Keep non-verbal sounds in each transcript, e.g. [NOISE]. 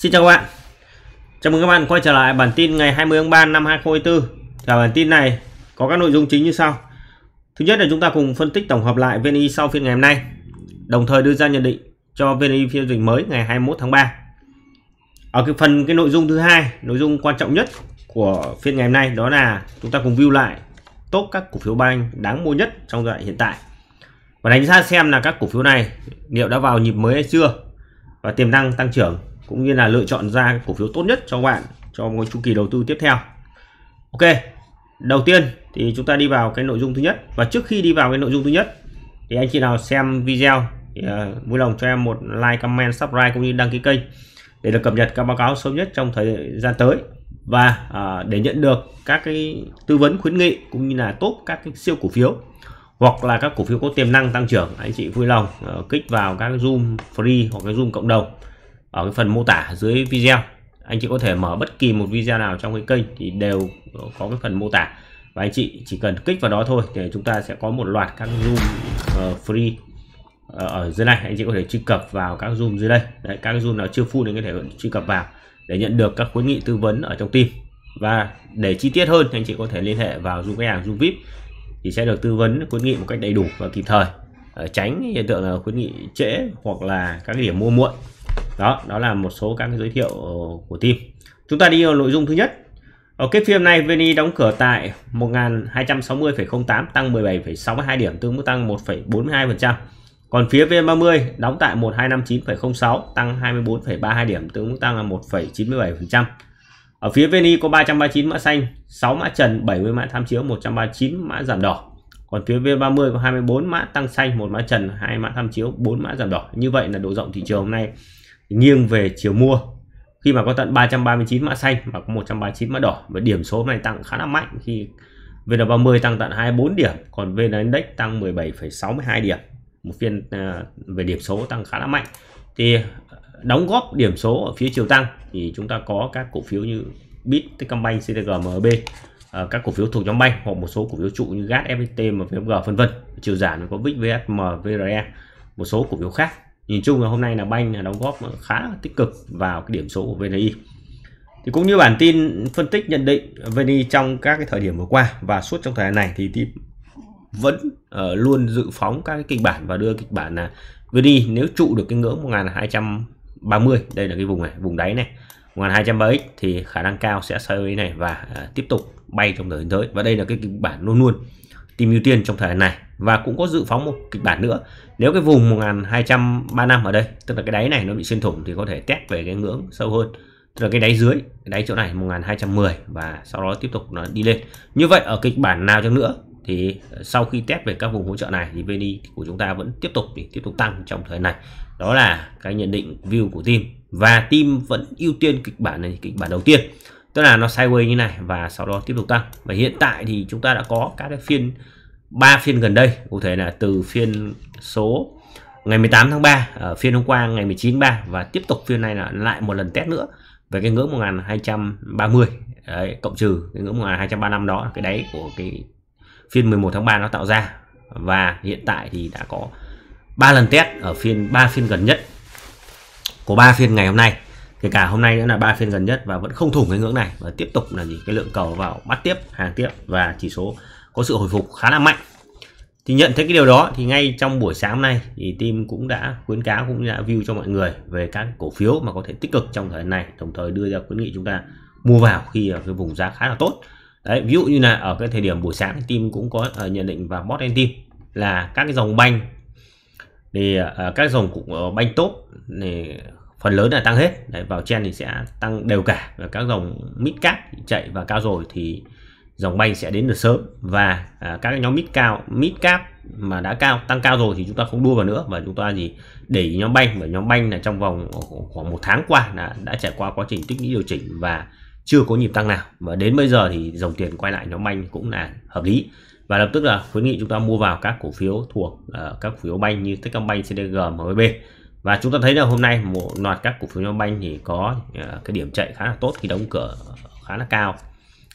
Xin chào các bạn Chào mừng các bạn quay trở lại bản tin ngày 20 tháng 3 năm 2024 Cả bản tin này có các nội dung chính như sau Thứ nhất là chúng ta cùng phân tích tổng hợp lại VNI sau phiên ngày hôm nay Đồng thời đưa ra nhận định cho VNI phiên dịch mới ngày 21 tháng 3 Ở cái phần cái nội dung thứ hai, nội dung quan trọng nhất của phiên ngày hôm nay đó là chúng ta cùng view lại tốt các cổ phiếu banh đáng mua nhất trong giai đoạn hiện tại và đánh giá xem là các cổ phiếu này liệu đã vào nhịp mới hay chưa và tiềm năng tăng trưởng cũng như là lựa chọn ra cổ phiếu tốt nhất cho bạn cho một chu kỳ đầu tư tiếp theo ok đầu tiên thì chúng ta đi vào cái nội dung thứ nhất và trước khi đi vào cái nội dung thứ nhất thì anh chị nào xem video thì ờ, vui lòng cho em một like comment subscribe cũng như đăng ký kênh để được cập nhật các báo cáo sớm nhất trong thời gian tới và uh, để nhận được các cái tư vấn khuyến nghị cũng như là tốt các cái siêu cổ phiếu hoặc là các cổ phiếu có tiềm năng tăng trưởng anh chị vui lòng uh, kích vào các zoom free hoặc cái zoom cộng đồng ở cái phần mô tả dưới video anh chị có thể mở bất kỳ một video nào trong cái kênh thì đều có cái phần mô tả và anh chị chỉ cần kích vào đó thôi thì chúng ta sẽ có một loạt các zoom uh, free ờ, ở dưới này anh chị có thể truy cập vào các zoom dưới đây Đấy, các zoom nào chưa full thì có thể truy cập vào để nhận được các khuyến nghị tư vấn ở trong team và để chi tiết hơn anh chị có thể liên hệ vào zoom khách hàng zoom vip thì sẽ được tư vấn khuyến nghị một cách đầy đủ và kịp thời ờ, tránh hiện tượng là khuyến nghị trễ hoặc là các điểm mua muộn đó đó là một số các cái giới thiệu của team chúng ta đi vào nội dung thứ nhất ở kết phiên này VN đóng cửa tại 1260,08 tăng 17,62 điểm tương ứng tăng 1,42% còn phía VN30 đóng tại 1259,06 tăng 24,32 điểm tương ứng tăng là 1,97% ở phía VNI có 339 mã xanh, 6 mã trần, 70 mã tham chiếu, 139 mã giảm đỏ. Còn phía VN30 có 24 mã tăng xanh, một mã trần, hai mã tham chiếu, 4 mã giảm đỏ. Như vậy là độ rộng thị trường hôm nay nghiêng về chiều mua khi mà có tận 339 mã xanh và có 139 mã đỏ và điểm số này tăng khá là mạnh khi VN30 tăng tận 24 điểm còn VN Index tăng 17,62 điểm một phiên à, về điểm số tăng khá là mạnh thì đóng góp điểm số ở phía chiều tăng thì chúng ta có các cổ phiếu như BIT, Techcombank, CTG, MB à, các cổ phiếu thuộc nhóm bay hoặc một số cổ phiếu trụ như GAT, FPT, MVG, vân vân chiều giảm có VIX, VSM, VRE một số cổ phiếu khác nhìn chung là hôm nay là banh là đóng góp khá tích cực vào cái điểm số của VNI thì cũng như bản tin phân tích nhận định VNI trong các cái thời điểm vừa qua và suốt trong thời gian này thì vẫn uh, luôn dự phóng các cái kịch bản và đưa kịch bản là VNI nếu trụ được cái ngưỡng 1230 đây là cái vùng này vùng đáy này 1230 thì khả năng cao sẽ sơ này và uh, tiếp tục bay trong thời gian tới và đây là cái kịch bản luôn luôn tìm ưu tiên trong thời này và cũng có dự phóng một kịch bản nữa nếu cái vùng 1235 ở đây tức là cái đáy này nó bị xuyên thủng thì có thể test về cái ngưỡng sâu hơn tức là cái đáy dưới cái đáy chỗ này 1210 và sau đó tiếp tục nó đi lên như vậy ở kịch bản nào chăng nữa thì sau khi test về các vùng hỗ trợ này thì VN của chúng ta vẫn tiếp tục thì tiếp tục tăng trong thời này đó là cái nhận định view của team và team vẫn ưu tiên kịch bản này kịch bản đầu tiên tức là nó sideways như này và sau đó tiếp tục tăng và hiện tại thì chúng ta đã có các cái phiên ba phiên gần đây cụ thể là từ phiên số ngày 18 tháng 3 ở ờ, phiên hôm qua ngày 19 tháng 3 và tiếp tục phiên này là lại một lần test nữa về cái ngưỡng 1230 đấy, cộng trừ cái ngưỡng 1235 đó cái đáy của cái phiên 11 tháng 3 nó tạo ra và hiện tại thì đã có ba lần test ở phiên ba phiên gần nhất của ba phiên ngày hôm nay kể cả hôm nay nữa là ba phiên gần nhất và vẫn không thủng cái ngưỡng này và tiếp tục là gì cái lượng cầu vào bắt tiếp hàng tiếp và chỉ số có sự hồi phục khá là mạnh thì nhận thấy cái điều đó thì ngay trong buổi sáng hôm nay thì team cũng đã khuyến cáo cũng đã view cho mọi người về các cổ phiếu mà có thể tích cực trong thời này đồng thời đưa ra khuyến nghị chúng ta mua vào khi ở cái vùng giá khá là tốt đấy ví dụ như là ở cái thời điểm buổi sáng team cũng có uh, nhận định và bot and team là các cái dòng banh thì uh, các dòng cũng uh, banh tốt thì phần lớn là tăng hết Đấy, vào chen thì sẽ tăng đều cả và các dòng mid cap chạy và cao rồi thì dòng bay sẽ đến được sớm và à, các nhóm mid cao mid cap mà đã cao tăng cao rồi thì chúng ta không đua vào nữa và chúng ta gì để ý nhóm bay và nhóm bay là trong vòng khoảng một tháng qua đã, đã trải qua quá trình tích lũy điều chỉnh và chưa có nhịp tăng nào và đến bây giờ thì dòng tiền quay lại nhóm banh cũng là hợp lý và lập tức là khuyến nghị chúng ta mua vào các cổ phiếu thuộc uh, các cổ phiếu banh như Techcombank, CDG, MB và chúng ta thấy là hôm nay một loạt các cổ phiếu nhóm banh thì có à, cái điểm chạy khá là tốt khi đóng cửa khá là cao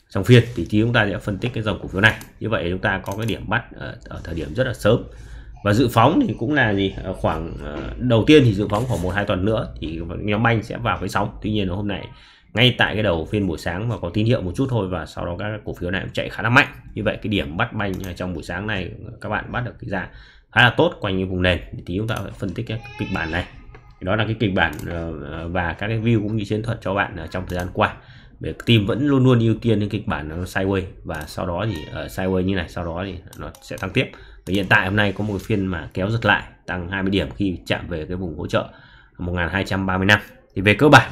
trong phiên thì chúng ta sẽ phân tích cái dòng cổ phiếu này như vậy chúng ta có cái điểm bắt ở, ở thời điểm rất là sớm và dự phóng thì cũng là gì ờ, khoảng ờ, đầu tiên thì dự phóng khoảng một hai tuần nữa thì nhóm banh sẽ vào cái sóng tuy nhiên hôm nay ngay tại cái đầu phiên buổi sáng mà có tín hiệu một chút thôi và sau đó các cổ phiếu này cũng chạy khá là mạnh như vậy cái điểm bắt banh trong buổi sáng này các bạn bắt được cái giá khá là tốt quanh những vùng nền thì chúng ta sẽ phân tích các kịch bản này đó là cái kịch bản ờ, và các cái view cũng như chiến thuật cho bạn ờ, trong thời gian qua để tìm vẫn luôn luôn ưu tiên những kịch bản nó sideways và sau đó thì ở ờ, sideways như này sau đó thì nó sẽ tăng tiếp và hiện tại hôm nay có một phiên mà kéo giật lại tăng 20 điểm khi chạm về cái vùng hỗ trợ 1230 năm thì về cơ bản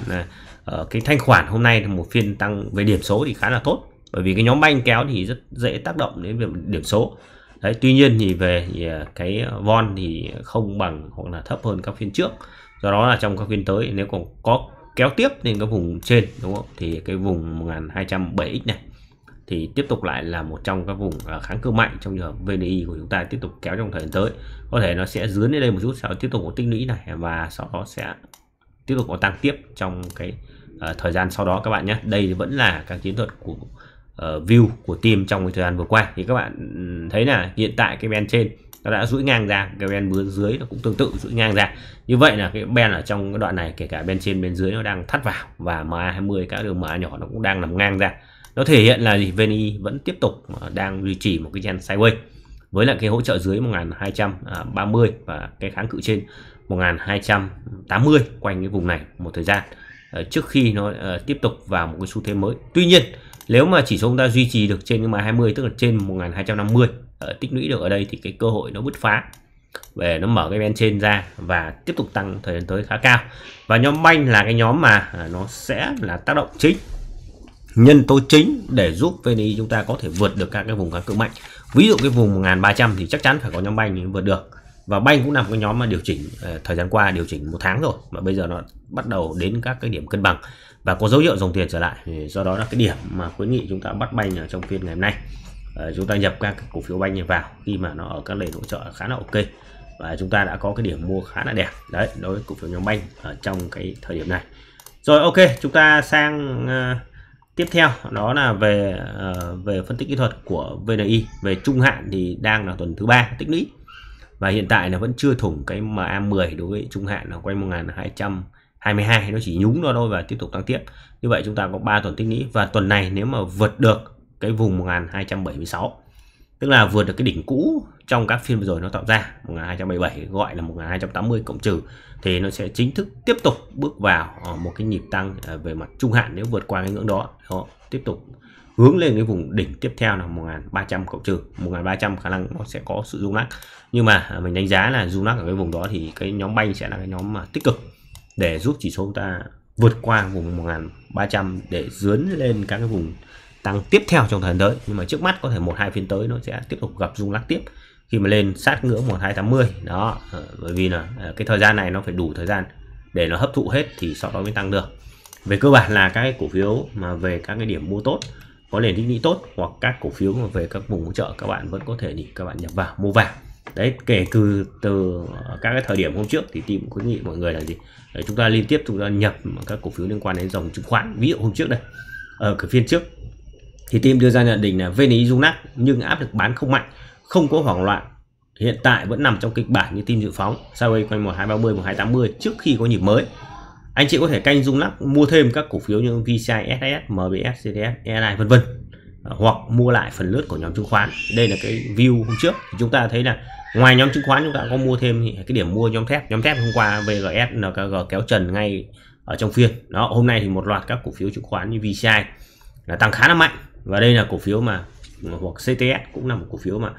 ở cái thanh khoản hôm nay là một phiên tăng về điểm số thì khá là tốt bởi vì cái nhóm banh kéo thì rất dễ tác động đến việc điểm số đấy tuy nhiên thì về thì à, cái von thì không bằng hoặc là thấp hơn các phiên trước do đó là trong các phiên tới nếu còn có kéo tiếp lên cái vùng trên đúng không thì cái vùng 1207x này thì tiếp tục lại là một trong các vùng à, kháng cự mạnh trong trường hợp VNI của chúng ta tiếp tục kéo trong thời gian tới có thể nó sẽ dướn đến đây một chút sau tiếp tục một tích lũy này và sau đó sẽ tiếp tục có tăng tiếp trong cái uh, thời gian sau đó các bạn nhé đây vẫn là các chiến thuật của uh, view của team trong cái thời gian vừa qua thì các bạn ừ, thấy là hiện tại cái bên trên nó đã duỗi ngang ra cái bên bướn dưới nó cũng tương tự duỗi ngang ra như vậy là cái bên ở trong cái đoạn này kể cả bên trên bên dưới nó đang thắt vào và ma 20 các đường ma nhỏ nó cũng đang nằm ngang ra nó thể hiện là gì VNI vẫn tiếp tục ờ, đang duy trì một cái trend sideways với lại cái hỗ trợ dưới 1230 và cái kháng cự trên 1280 quanh cái vùng này một thời gian ờ, trước khi nó tiếp tục vào một cái xu thế mới tuy nhiên nếu mà chỉ số chúng ta duy trì được trên cái mài 20 tức là trên 1250 ờ, tích lũy được ở đây thì cái cơ hội nó bứt phá về nó mở cái bên trên ra và tiếp tục tăng thời gian tới khá cao và nhóm banh là cái nhóm mà à, nó sẽ là tác động chính nhân tố chính để giúp VNI chúng ta có thể vượt được các cái vùng kháng cự mạnh ví dụ cái vùng 1300 thì chắc chắn phải có nhóm banh vượt được và banh cũng nằm cái nhóm mà điều chỉnh ờ, thời gian qua điều chỉnh một tháng rồi mà bây giờ nó bắt đầu đến các cái điểm cân bằng và có dấu hiệu dòng tiền trở lại thì do đó là cái điểm mà khuyến nghị chúng ta bắt banh ở trong phiên ngày hôm nay ờ, chúng ta nhập các cổ phiếu banh này vào khi mà nó ở các nền hỗ trợ khá là ok và chúng ta đã có cái điểm mua khá là đẹp đấy đối với cổ phiếu nhóm banh ở trong cái thời điểm này rồi ok chúng ta sang uh, tiếp theo đó là về uh, về phân tích kỹ thuật của VNI về trung hạn thì đang là tuần thứ ba tích lũy và hiện tại là vẫn chưa thủng cái MA10 đối với trung hạn là quanh 1200 22 nó chỉ nhúng nó thôi và tiếp tục tăng tiếp như vậy chúng ta có 3 tuần tích lũy và tuần này nếu mà vượt được cái vùng 1276 tức là vượt được cái đỉnh cũ trong các phiên vừa rồi nó tạo ra 1277 gọi là 1280 cộng trừ thì nó sẽ chính thức tiếp tục bước vào ờ, một cái nhịp tăng ờ, về mặt trung hạn nếu vượt qua cái ngưỡng đó nó tiếp tục hướng lên cái vùng đỉnh tiếp theo là 1300 cộng trừ 1300 khả năng nó sẽ có sự rung lắc nhưng mà ờ, mình đánh giá là rung lắc ở cái vùng đó thì cái nhóm bay sẽ là cái nhóm mà tích cực để giúp chỉ số ta vượt qua vùng 1300 để dướn lên các cái vùng tăng tiếp theo trong thời gian tới nhưng mà trước mắt có thể một hai phiên tới nó sẽ tiếp tục gặp rung lắc tiếp khi mà lên sát ngưỡng 1280 đó ờ, bởi vì là ờ, cái thời gian này nó phải đủ thời gian để nó hấp thụ hết thì sau đó mới tăng được về cơ bản là các cái cổ phiếu mà về các cái điểm mua tốt có nền tích lũy tốt hoặc các cổ phiếu mà về các vùng hỗ trợ các bạn vẫn có thể để các bạn nhập vào mua vào đấy kể từ từ các cái thời điểm hôm trước thì team cũng khuyến nghị mọi người là gì đấy, chúng ta liên tiếp chúng ta nhập các cổ phiếu liên quan đến dòng chứng khoán ví dụ hôm trước đây ở cái phiên trước thì team đưa ra nhận định là VNI rung nát nhưng áp lực bán không mạnh không có hoảng loạn hiện tại vẫn nằm trong kịch bản như team dự phóng sau đây quanh 1230 1280 trước khi có nhịp mới anh chị có thể canh rung lắc mua thêm các cổ phiếu như VCI, SS, MBS, CDS, ENI vân vân hoặc mua lại phần lướt của nhóm chứng khoán đây là cái view hôm trước thì chúng ta thấy là ngoài nhóm chứng khoán chúng ta có mua thêm cái điểm mua nhóm thép nhóm thép hôm qua VGS NKG kéo trần ngay ở trong phiên đó hôm nay thì một loạt các cổ phiếu chứng khoán như VCI là tăng khá là mạnh và đây là cổ phiếu mà hoặc CTS cũng là một cổ phiếu mà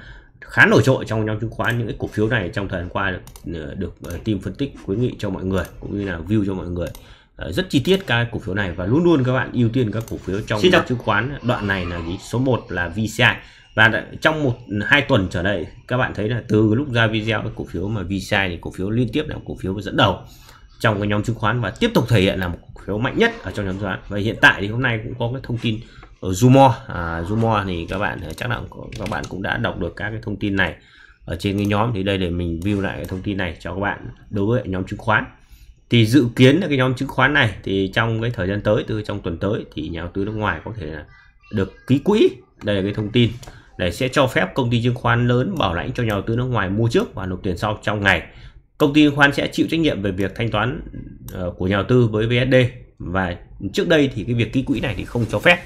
khá nổi trội trong nhóm chứng khoán những cái cổ phiếu này trong thời gian qua được, được ờ, team phân tích khuyến nghị cho mọi người cũng như là view cho mọi người ờ, rất chi tiết các cổ phiếu này và luôn luôn các bạn ưu tiên các cổ phiếu trong chứng khoán đoạn này là gì số 1 là VCI và trong một hai tuần trở lại các bạn thấy là từ lúc ra video cổ phiếu mà VCI thì cổ phiếu liên tiếp là cổ phiếu dẫn đầu trong cái nhóm chứng khoán và tiếp tục thể hiện là một cổ phiếu mạnh nhất ở trong nhóm chứng khoán và hiện tại thì hôm nay cũng có cái thông tin ở Zumo à, Zumo thì các bạn ờ, chắc là các bạn cũng đã đọc được các cái thông tin này ở trên cái nhóm thì đây để mình view lại cái thông tin này cho các bạn đối với nhóm chứng khoán thì dự kiến là cái nhóm chứng khoán này thì trong cái thời gian tới từ trong tuần tới thì nhà đầu tư nước ngoài có thể là được ký quỹ đây là cái thông tin để sẽ cho phép công ty chứng khoán lớn bảo lãnh cho nhà đầu tư nước ngoài mua trước và nộp tiền sau trong ngày. Công ty chứng khoán sẽ chịu trách nhiệm về việc thanh toán ờ, của nhà đầu tư với VSD và trước đây thì cái việc ký quỹ này thì không cho phép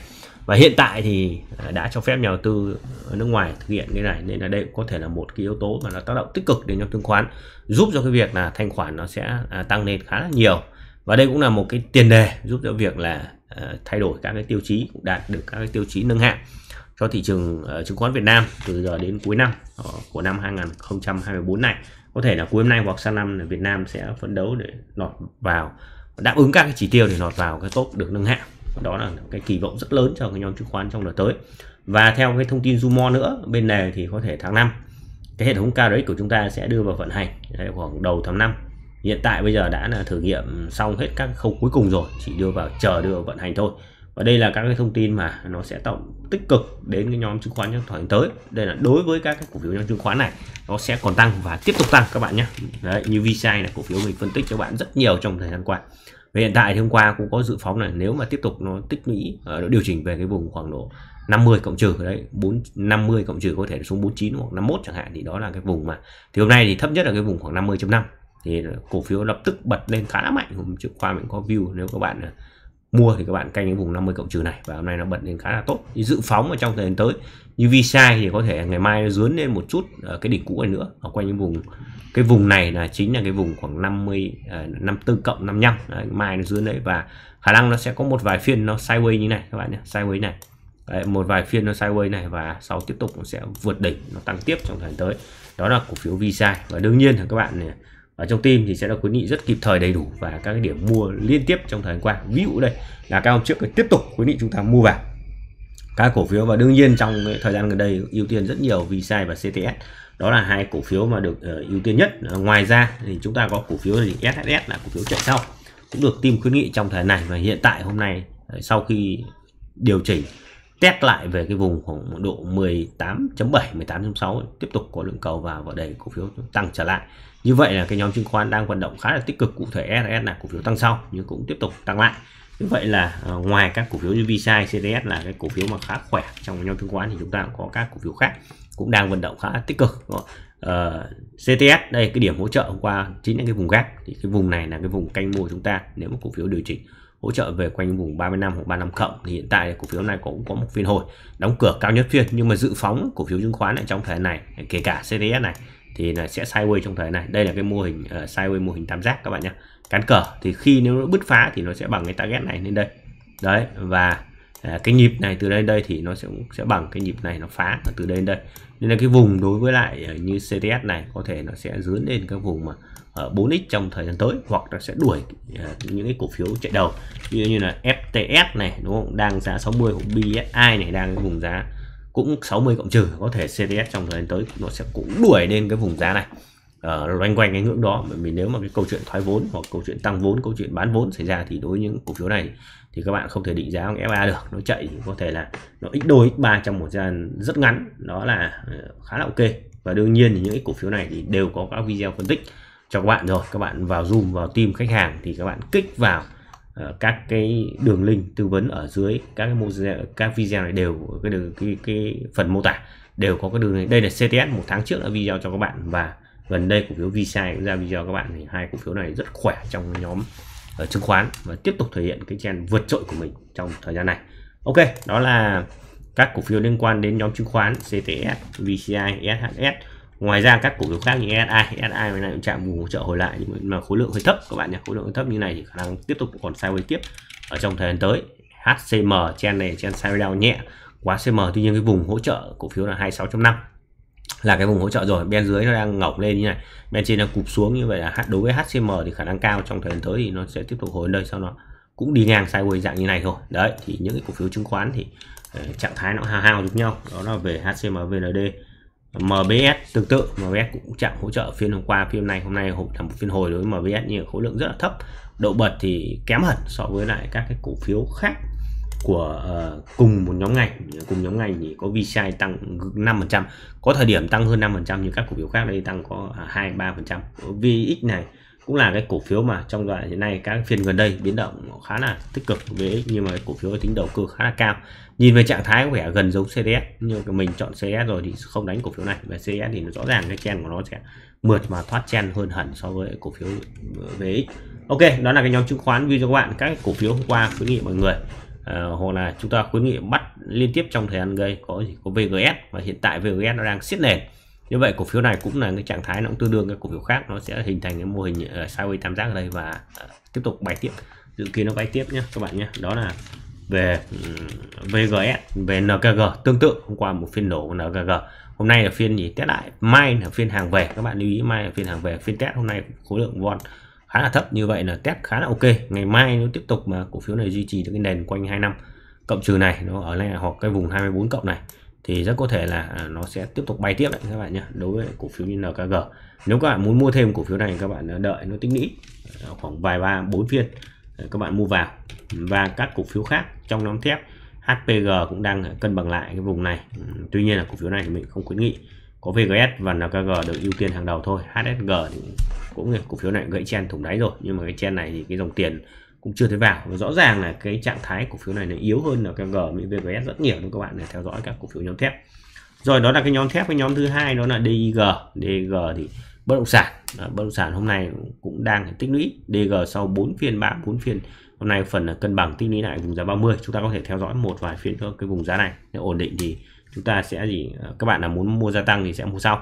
và hiện tại thì ờ, đã cho phép nhà đầu tư ờ, nước ngoài thực hiện cái này nên là đây có thể là một cái yếu tố mà nó tác động tích cực đến nhóm chứng khoán giúp cho cái việc là thanh khoản nó sẽ à, tăng lên khá là nhiều và đây cũng là một cái tiền đề giúp cho việc là thay đổi các cái tiêu chí cũng đạt được các cái tiêu chí nâng hạng cho thị trường uh, chứng khoán Việt Nam từ giờ đến cuối năm uh, của năm 2024 này có thể là cuối năm nay hoặc sang năm Việt Nam sẽ phấn đấu để lọt vào đáp ứng các cái chỉ tiêu để lọt vào cái top được nâng hạng đó là cái kỳ vọng rất lớn cho cái nhóm chứng khoán trong đợt tới và theo cái thông tin Zumo nữa bên này thì có thể tháng 5 cái hệ thống KRX của chúng ta sẽ đưa vào vận hành khoảng đầu tháng 5 hiện tại bây giờ đã là thử nghiệm xong hết các khâu cuối cùng rồi chỉ đưa vào chờ đưa vào vận hành thôi và đây là các cái thông tin mà nó sẽ tạo tích cực đến cái nhóm chứng khoán trong thời gian tới đây là đối với các cái cổ phiếu nhóm chứng khoán này nó sẽ còn tăng và tiếp tục tăng các bạn nhé đấy như VCI là cổ phiếu mình phân tích cho bạn rất nhiều trong thời gian qua về hiện tại thì hôm qua cũng có dự phóng này nếu mà tiếp tục nó tích lũy ờ, nó điều chỉnh về cái vùng khoảng độ 50 cộng trừ đấy 4 50 cộng trừ có thể xuống 49 hoặc 51 chẳng hạn thì đó là cái vùng mà thì hôm nay thì thấp nhất là cái vùng khoảng 50.5 thì cổ phiếu lập tức bật lên khá là mạnh hôm trước qua mình có view nếu các bạn ờ, mua thì các bạn canh cái vùng 50 cộng trừ này và hôm nay nó bật lên khá là tốt thì dự phóng ở trong thời gian tới như VSI thì có thể ngày mai nó dướn lên một chút ờ, cái đỉnh cũ này nữa ở quanh những vùng cái vùng này là chính là cái vùng khoảng 50 54 ờ, cộng 55 đấy, mai nó dướn đấy và khả năng nó sẽ có một vài phiên nó sideways như này các bạn nhé sideways này đấy, một vài phiên nó sideways này và sau tiếp tục nó sẽ vượt đỉnh nó tăng tiếp trong thời gian tới đó là cổ phiếu VSI và đương nhiên là các bạn này, ở trong team thì sẽ được khuyến nghị rất kịp thời đầy đủ và các cái điểm mua liên tiếp trong thời gian qua ví dụ đây là các hôm trước tiếp tục khuyến nghị chúng ta mua vào các cổ phiếu và đương nhiên trong thời gian gần đây ưu tiên rất nhiều VSI và CTS đó là hai cổ phiếu mà được uh, ưu tiên nhất ờ, ngoài ra thì chúng ta có cổ phiếu gì SSS là cổ phiếu chạy sau cũng được team khuyến nghị trong thời này và hiện tại hôm nay ờ, sau khi điều chỉnh test lại về cái vùng khoảng độ 18.7 18.6 tiếp tục có lượng cầu vào và đẩy cổ phiếu tăng trở lại như vậy là cái nhóm chứng khoán đang vận động khá là tích cực cụ thể SRS là cổ phiếu tăng sau nhưng cũng tiếp tục tăng lại như vậy là ờ, ngoài các cổ phiếu như VCI, CTS là cái cổ phiếu mà khá khỏe trong nhóm chứng khoán thì chúng ta cũng có các cổ phiếu khác cũng đang vận động khá là tích cực Uh, ờ, ờ, CTS đây cái điểm hỗ trợ hôm qua chính là cái vùng gác. thì cái vùng này là cái vùng canh mua chúng ta nếu mà cổ phiếu điều chỉnh hỗ trợ về quanh vùng 35 hoặc 35 cộng thì hiện tại cổ phiếu này cũng có một phiên hồi đóng cửa cao nhất phiên nhưng mà dự phóng cổ phiếu chứng khoán lại trong thời này kể cả CDS này thì là sẽ sideways trong thời này đây là cái mô hình uh, sideways mô hình tam giác các bạn nhé cán cờ thì khi nếu nó bứt phá thì nó sẽ bằng cái target này lên đây đấy và uh, cái nhịp này từ đây đây thì nó sẽ sẽ bằng cái nhịp này nó phá từ đây đến đây nên là cái vùng đối với lại ờ, như CTS này có thể nó sẽ dướn lên cái vùng mà 4x trong thời gian tới hoặc là sẽ đuổi à, những cái cổ phiếu chạy đầu như như là FTS này đúng không đang giá 60 của BSI này đang vùng giá cũng 60 cộng trừ có thể CTS trong thời gian tới nó sẽ cũng đuổi lên cái vùng giá này ở ờ, loanh quanh cái ngưỡng đó bởi vì nếu mà cái câu chuyện thoái vốn hoặc câu chuyện tăng vốn câu chuyện bán vốn xảy ra thì đối với những cổ phiếu này thì các bạn không thể định giá bằng FA được nó chạy thì có thể là nó ít đôi x ba trong một gian rất ngắn đó là ờ, khá là ok và đương nhiên thì những cái cổ phiếu này thì đều có các video phân tích cho các bạn rồi các bạn vào zoom vào team khách hàng thì các bạn kích vào uh, các cái đường link tư vấn ở dưới các cái video, các video này đều cái, đường cái cái phần mô tả đều có cái đường này đây là CTS một tháng trước đã video cho các bạn và gần đây cổ phiếu VSI cũng ra video các bạn thì hai cổ phiếu này rất khỏe trong nhóm ở ờ, chứng khoán và tiếp tục thể hiện cái trend vượt trội của mình trong thời gian này ok đó là các cổ phiếu liên quan đến nhóm chứng khoán CTS, VCI, SHS ngoài ra các cổ phiếu khác như SI SI hôm nay cũng chạm mù hỗ trợ hồi lại nhưng mà khối lượng hơi thấp các bạn nhé khối lượng hơi thấp như này thì khả năng tiếp tục còn sideways tiếp ở trong thời gian tới HCM trên này trên sideways nhẹ quá CM tuy nhiên cái vùng hỗ trợ cổ phiếu là 26.5 là cái vùng hỗ trợ rồi bên dưới nó đang ngọc lên như này bên trên nó cụp xuống như vậy là đối với HCM thì khả năng cao trong thời gian tới thì nó sẽ tiếp tục hồi lên sau nó cũng đi ngang sideways dạng như này thôi đấy thì những cái cổ phiếu chứng khoán thì ờ, trạng thái nó hao hao giống nhau đó là về HCM VND MBS tương tự MBS cũng chạm hỗ trợ phiên hôm qua phiên này hôm nay là một phiên hồi đối với MBS nhưng khối lượng rất là thấp độ bật thì kém hẳn so với lại các cái cổ phiếu khác của uh, cùng một nhóm ngành cùng nhóm ngành thì có VCI tăng 5% có thời điểm tăng hơn 5% như các cổ phiếu khác đây tăng có 2 3% VX này cũng là cái cổ phiếu mà trong đoạn hiện nay các phiên gần đây biến động khá là tích cực với nhưng mà cổ phiếu có tính đầu cơ khá là cao nhìn về trạng thái có vẻ gần giống CDS nhưng mà mình chọn CDS rồi thì không đánh cổ phiếu này về CDS thì nó rõ ràng cái chen của nó sẽ mượt mà thoát chen hơn hẳn so với cổ phiếu VX ok đó là cái nhóm chứng khoán video các bạn các cổ phiếu hôm qua khuyến nghị mọi người à, hoặc là chúng ta khuyến nghị bắt liên tiếp trong thời gian gây có gì có VGS và hiện tại VGS nó đang siết nền như vậy cổ phiếu này cũng là cái trạng thái nó cũng tương đương cái cổ phiếu khác nó sẽ hình thành cái mô hình uh, sideways tam giác ở đây và uh, tiếp tục bài tiếp dự kiến nó bay tiếp nhé các bạn nhé đó là về VGS về NKG tương tự hôm qua một phiên nổ NKG hôm nay là phiên gì test lại mai là phiên hàng về các bạn lưu ý mai là phiên hàng về phiên test hôm nay khối lượng von khá là thấp như vậy là test khá là ok ngày mai nó tiếp tục mà cổ phiếu này duy trì được cái nền quanh 2 năm cộng trừ này nó ở lại hoặc cái vùng 24 cộng này thì rất có thể là à, nó sẽ tiếp tục bay tiếp đấy các bạn nhé đối với cổ phiếu như NKG nếu các bạn muốn mua thêm cổ phiếu này các bạn đợi nó tích lũy à, khoảng vài ba bốn phiên các bạn mua vào và các cổ phiếu khác trong nhóm thép HPG cũng đang cân bằng lại cái vùng này tuy nhiên là cổ phiếu này thì mình không khuyến nghị có VGS và NKG được ưu tiên hàng đầu thôi HSG thì cũng cổ phiếu này gãy chen thủng đáy rồi nhưng mà cái chen này thì cái dòng tiền cũng chưa thấy vào và rõ ràng là cái trạng thái cổ phiếu này nó yếu hơn là NKG Mỹ VGS rất nhiều nên các bạn để theo dõi các cổ phiếu nhóm thép rồi đó là cái nhóm thép cái nhóm thứ hai đó là DIG DIG thì bất động sản à, bất động sản hôm nay cũng đang tích lũy DG sau 4 phiên bám 4 phiên hôm nay phần là cân bằng tích lũy lại vùng giá 30 chúng ta có thể theo dõi một vài phiên nữa cái vùng giá này nếu ổn định thì chúng ta sẽ gì ờ, các bạn là muốn mua gia tăng thì sẽ mua sau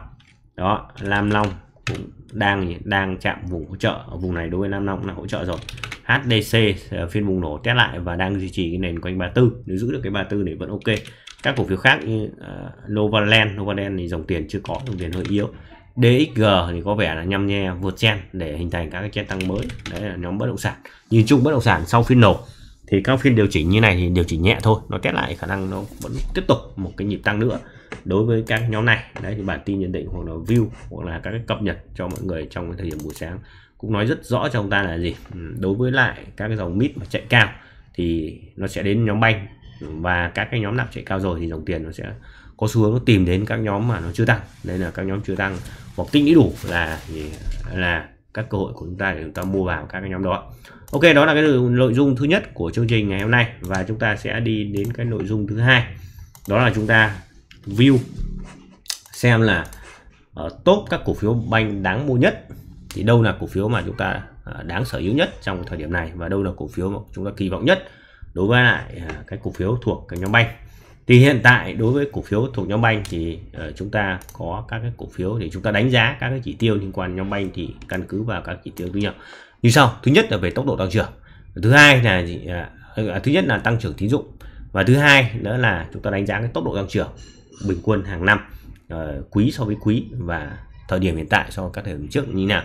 đó Lam Long cũng đang đang chạm vùng hỗ trợ ở vùng này đối với Lam Long là hỗ trợ rồi HDC ờ, phiên bùng nổ test lại và đang duy trì cái nền quanh 34 nếu giữ được cái 34 thì vẫn ok các cổ phiếu khác như uh, Novaland Novaland thì dòng tiền chưa có dòng tiền hơi yếu DXG thì có vẻ là nhăm nhe vượt chen để hình thành các cái chen tăng mới đấy là nhóm bất động sản nhìn chung bất động sản sau phiên nổ thì các phiên điều chỉnh như này thì điều chỉnh nhẹ thôi nó test lại khả năng nó vẫn tiếp tục một cái nhịp tăng nữa đối với các nhóm này đấy thì bản tin nhận định hoặc là view hoặc là các cái cập nhật cho mọi người trong cái thời điểm buổi sáng cũng nói rất rõ cho ông ta là gì ừ, đối với lại các cái dòng mid mà chạy cao thì nó sẽ đến nhóm banh và các cái nhóm nào chạy cao rồi thì dòng tiền nó sẽ có xu hướng tìm đến các nhóm mà nó chưa tăng nên là các nhóm chưa tăng hoặc tích lũy đủ là là các cơ hội của chúng ta để chúng ta mua vào các cái nhóm đó ok đó là cái nội dung thứ nhất của chương trình ngày hôm nay và chúng ta sẽ đi đến cái nội dung thứ hai đó là chúng ta view xem là ở ờ, top các cổ phiếu banh đáng mua nhất thì đâu là cổ phiếu mà chúng ta ờ, đáng sở hữu nhất trong thời điểm này và đâu là cổ phiếu mà chúng ta kỳ vọng nhất đối với lại ờ, cái cổ phiếu thuộc cái nhóm banh thì hiện tại đối với cổ phiếu thuộc nhóm banh thì uh, chúng ta có các cái cổ phiếu để chúng ta đánh giá các cái chỉ tiêu liên quan nhóm banh thì căn cứ vào các chỉ tiêu như nhau như sau thứ nhất là về tốc độ tăng trưởng thứ hai là gì uh, thứ nhất là tăng trưởng tín dụng và thứ hai nữa là chúng ta đánh giá cái tốc độ tăng trưởng bình quân hàng năm uh, quý so với quý và thời điểm hiện tại so với các thời điểm trước như nào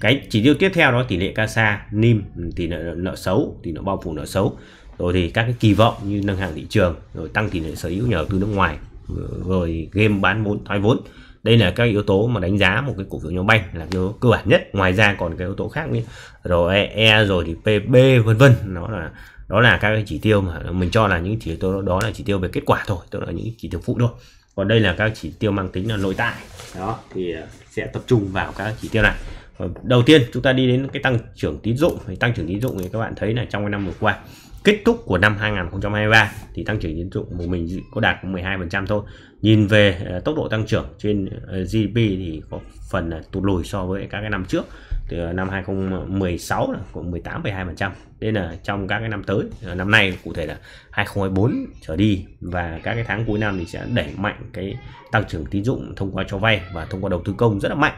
cái chỉ tiêu tiếp theo đó tỷ lệ casa nim tỷ lệ nợ xấu thì nó bao phủ nợ xấu rồi thì các cái kỳ vọng như nâng hạng thị trường rồi tăng tỷ lệ sở hữu nhà đầu tư nước ngoài rồi game bán vốn thoái vốn đây là các yếu tố mà đánh giá một cái cổ phiếu nhóm banh là yếu cơ bản nhất ngoài ra còn cái yếu tố khác nữa rồi e, e rồi thì pb vân vân nó là đó là các cái chỉ tiêu mà mình cho là những chỉ tiêu đó là chỉ tiêu về kết quả thôi tức là những chỉ tiêu phụ thôi còn đây là các chỉ tiêu mang tính là nội tại đó thì à, sẽ tập trung vào các chỉ tiêu này Ờ, đầu tiên chúng ta đi đến cái tăng trưởng tín dụng thì tăng trưởng tín dụng thì các bạn thấy là trong cái năm vừa qua kết thúc của năm 2023 thì tăng trưởng tín dụng của mình có đạt 12% thôi. Nhìn về ờ, tốc độ tăng trưởng trên ờ, GDP thì có phần tụt lùi so với các cái năm trước. Từ năm 2016 cũng 18,2%. Nên là trong các cái năm tới, năm nay cụ thể là 2024 trở đi và các cái tháng cuối năm thì sẽ đẩy mạnh cái tăng trưởng tín dụng thông qua cho vay và thông qua đầu tư công rất là mạnh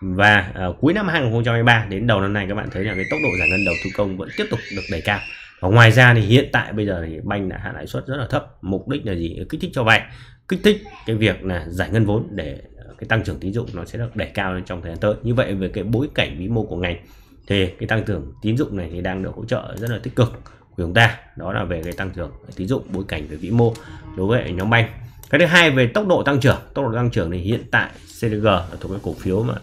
và uh, cuối năm 2023 đến đầu năm nay các bạn thấy là cái tốc độ giải ngân đầu tư công vẫn tiếp tục được đẩy cao và ngoài ra thì hiện tại bây giờ thì banh đã hạ lãi suất rất là thấp mục đích là gì kích thích cho vay kích thích cái việc là giải ngân vốn để ờ, cái tăng trưởng tín dụng nó sẽ được đẩy cao trong thời gian tới như vậy về cái bối cảnh vĩ mô của ngành thì cái tăng trưởng tín dụng này thì đang được hỗ trợ rất là tích cực của chúng ta đó là về cái tăng trưởng tín dụng bối cảnh về vĩ mô đối với nhóm banh cái thứ hai về tốc độ tăng trưởng tốc độ tăng trưởng thì hiện tại CDG là thuộc cái cổ phiếu mà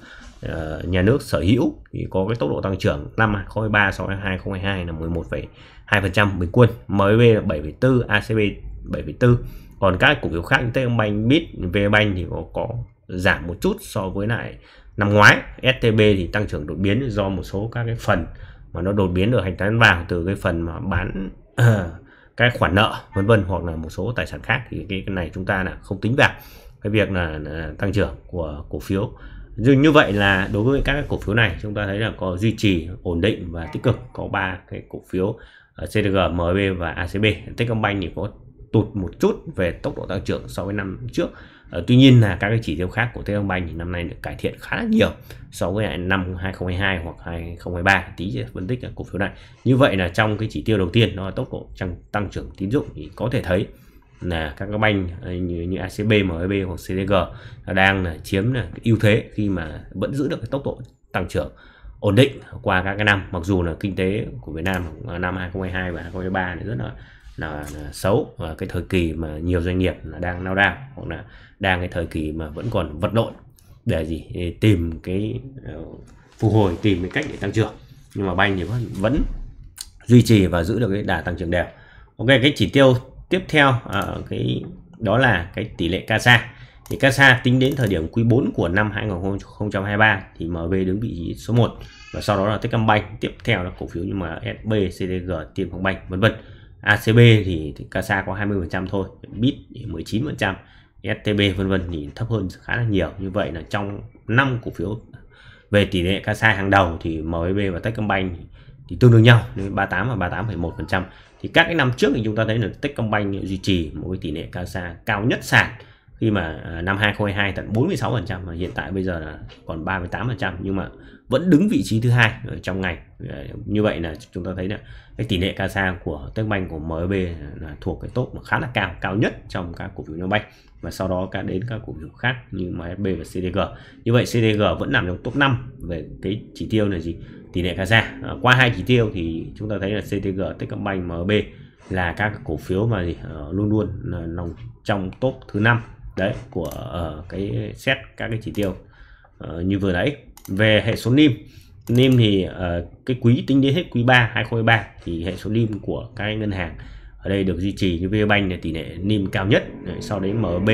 Ờ, nhà nước sở hữu thì có cái tốc độ tăng trưởng năm 2023 so với 2022 là 11,2% bình quân, MB là 7,4, ACB 7,4. Còn các cổ phiếu khác như Techcombank, Bit, VBank thì có, có giảm một chút so với lại năm ngoái. STB thì tăng trưởng đột biến do một số các cái phần mà nó đột biến được hành tán vào từ cái phần mà bán uh, [CLEARS THROAT] cái khoản nợ vân vân hoặc là một số tài sản khác thì cái, cái này chúng ta là không tính vào cái việc là, là tăng trưởng của cổ phiếu dường như vậy là đối với các cổ phiếu này chúng ta thấy là có duy trì ổn định và tích cực có ba cái cổ phiếu ờ, CDG, MB và ACB Techcombank thì có tụt một chút về tốc độ tăng trưởng so với năm trước ờ, tuy nhiên là các cái chỉ tiêu khác của Techcombank thì năm nay được cải thiện khá là nhiều so với năm 2022 hoặc 2023 tí phân tích cổ phiếu này như vậy là trong cái chỉ tiêu đầu tiên nó là tốc độ tăng, tăng trưởng tín dụng thì có thể thấy là các cái banh như, như ACB, MB hoặc CDG đang là chiếm là ưu thế khi mà vẫn giữ được cái tốc độ tăng trưởng ổn định qua các cái năm mặc dù là kinh tế của Việt Nam năm 2022 và 2023 này rất là là, là xấu và cái thời kỳ mà nhiều doanh nghiệp là đang lao đao hoặc là đang cái thời kỳ mà vẫn còn vật lộn để gì để tìm cái ờ, phục hồi tìm cái cách để tăng trưởng nhưng mà banh thì vẫn, vẫn duy trì và giữ được cái đà tăng trưởng đều ok cái chỉ tiêu tiếp theo ở à, cái đó là cái tỷ lệ CASA thì CASA tính đến thời điểm quý 4 của năm 2023 thì MB đứng vị trí số 1 và sau đó là Techcombank tiếp theo là cổ phiếu như MSB, CDG, Tiên Phong Bank vân vân ACB thì, thì CASA có 20% thôi BIT thì 19% STB vân vân thì thấp hơn khá là nhiều như vậy là trong năm cổ phiếu về tỷ lệ CASA hàng đầu thì MB và Techcombank thì tương đương nhau đến 38 và 38,1% thì các cái năm trước thì chúng ta thấy là Techcombank duy trì một cái tỷ lệ cao xa cao nhất sàn khi mà à, năm 2022 tận 46% và hiện tại bây giờ là còn 38% nhưng mà vẫn đứng vị trí thứ hai trong ngày ờ, như vậy là chúng ta thấy là cái tỷ lệ casa của Techcombank của MB e là thuộc cái top mà khá là cao cao nhất trong các cổ phiếu nhóm bay và sau đó cả đến các cổ phiếu khác như MSB e và CDG như vậy CDG vẫn nằm trong top 5 về cái chỉ tiêu là gì tỷ lệ khá xa à, ờ, qua hai chỉ tiêu thì chúng ta thấy là CTG, Techcombank, MB là các cổ phiếu mà gì? À, luôn luôn nằm trong top thứ năm đấy của uh, cái xét các cái chỉ tiêu uh, như vừa nãy về hệ số NIM NIM thì uh, cái quý tính đến hết quý 3 2023 thì hệ số NIM của các ngân hàng ở đây được duy trì như VBank là tỷ lệ NIM cao nhất sau đấy MB,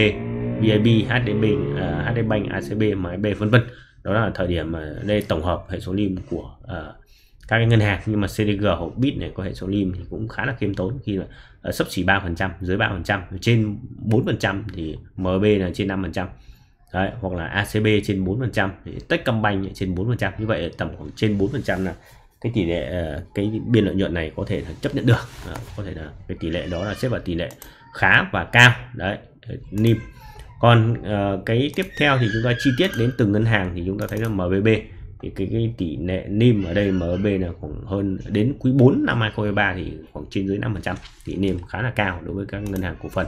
VIB, HDB, uh, HDB, ACB, MB vân vân đó là thời điểm mà đây tổng hợp hệ số lim của uh, các cái ngân hàng nhưng mà CDG hoặc BIT này có hệ số lim thì cũng khá là khiêm tốn khi mà à, sấp xỉ 3% dưới 3% trên 4% thì MB là trên 5% Đấy, hoặc là ACB trên 4% trăm Techcombank trên 4% như vậy tầm khoảng trên 4% là cái tỷ lệ à, cái biên lợi nhuận này có thể là chấp nhận được à, có thể là cái tỷ lệ đó là xếp vào tỷ lệ khá và cao đấy NIM còn uh, cái tiếp theo thì chúng ta chi tiết đến từng ngân hàng thì chúng ta thấy là MBB thì cái, cái tỷ lệ NIM ở đây mbb là khoảng hơn đến quý 4 năm 2023 thì khoảng trên dưới 5% tỷ NIM khá là cao đối với các ngân hàng cổ phần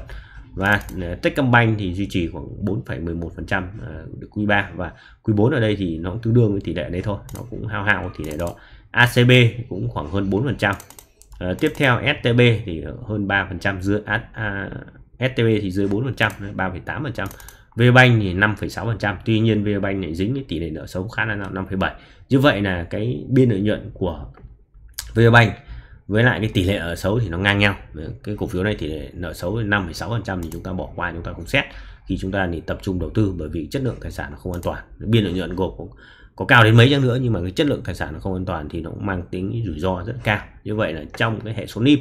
và ờ, Techcombank thì duy trì khoảng 4,11% ờ, quý 3 và quý 4 ở đây thì nó tương đương với tỷ lệ đấy thôi nó cũng hao hao tỷ lệ đó ACB cũng khoảng hơn 4% à, tiếp theo STB thì hơn 3% giữa à, STB thì dưới 4% 3,8% VBank thì 5,6% tuy nhiên VBank này dính cái tỷ lệ nợ xấu khá là 5,7 như vậy là cái biên lợi nhuận của VBank với lại cái tỷ lệ nợ xấu thì nó ngang nhau cái cổ phiếu này thì nợ xấu 5,6% thì chúng ta bỏ qua chúng ta không xét khi chúng ta thì tập trung đầu tư bởi vì chất lượng tài sản nó không an toàn biên lợi nhuận gộp có cao đến mấy chăng nữa nhưng mà cái chất lượng tài sản nó không an toàn thì nó cũng mang tính rủi ro rất cao như vậy là trong cái hệ số NIM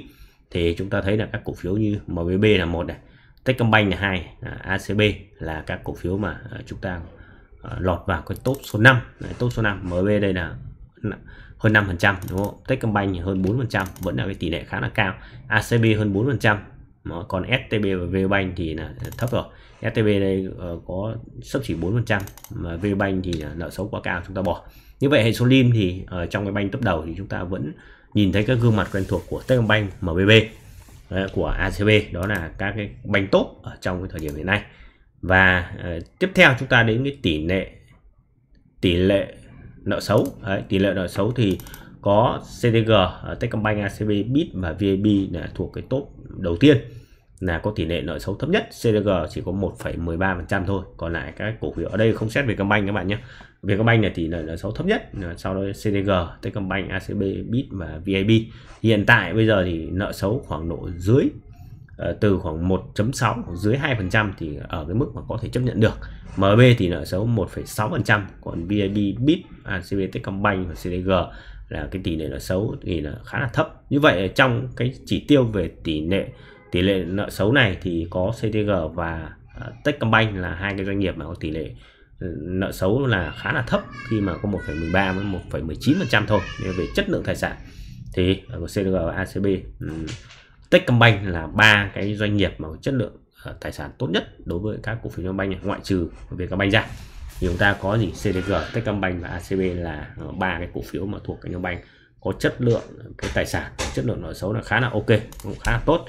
thì chúng ta thấy là các cổ phiếu như MBB là một này Techcombank là hai à, ACB là các cổ phiếu mà à, chúng ta à, lọt vào cái top số 5 Đấy, top số 5 MB đây là hơn 5 phần trăm đúng không Techcombank hơn 4 phần trăm vẫn là cái tỷ lệ khá là cao ACB hơn 4 phần trăm còn STB và VBank thì là thấp rồi STB đây ờ, có sấp chỉ 4 phần trăm mà VBank thì nợ xấu quá cao chúng ta bỏ như vậy hệ số lim thì ở ờ, trong cái banh top đầu thì chúng ta vẫn nhìn thấy các gương mặt quen thuộc của Techcombank MBB Ờ, của ACB đó là các cái banh tốt ở trong cái thời điểm hiện nay và ờ, tiếp theo chúng ta đến cái tỷ lệ tỷ lệ nợ xấu Đấy, tỷ lệ nợ xấu thì có CTG, ờ, Techcombank, ACB, BIT và VIB là thuộc cái top đầu tiên là có tỷ lệ nợ xấu thấp nhất Ctg chỉ có 1,13% thôi còn lại các cổ phiếu ở đây không xét về Vietcombank các bạn nhé Vietcombank là tỷ lệ nợ xấu thấp nhất sau đó CDG, Techcombank, ACB, BIT và VIB hiện tại bây giờ thì nợ xấu khoảng độ dưới ờ, từ khoảng 1.6 dưới 2% thì ở cái mức mà có thể chấp nhận được MB thì nợ xấu 1,6% còn VIB, BIT, ACB, Techcombank và CDG là cái tỷ lệ nợ xấu thì là khá là thấp như vậy trong cái chỉ tiêu về tỷ lệ tỷ lệ nợ xấu này thì có CTG và ờ, Techcombank là hai cái doanh nghiệp mà có tỷ lệ nợ xấu là khá là thấp khi mà có 1,13 với 1,19% thôi nếu về chất lượng tài sản thì ở CDG và ACB Techcombank là ba cái doanh nghiệp mà chất lượng ờ, tài sản tốt nhất đối với các cổ phiếu nhóm banh ngoại trừ Vietcombank ra thì chúng ta có gì CDG, Techcombank và ACB là ờ, ba cái cổ phiếu mà thuộc cái nhóm banh có chất lượng cái tài sản chất lượng nợ xấu là khá là ok cũng khá là tốt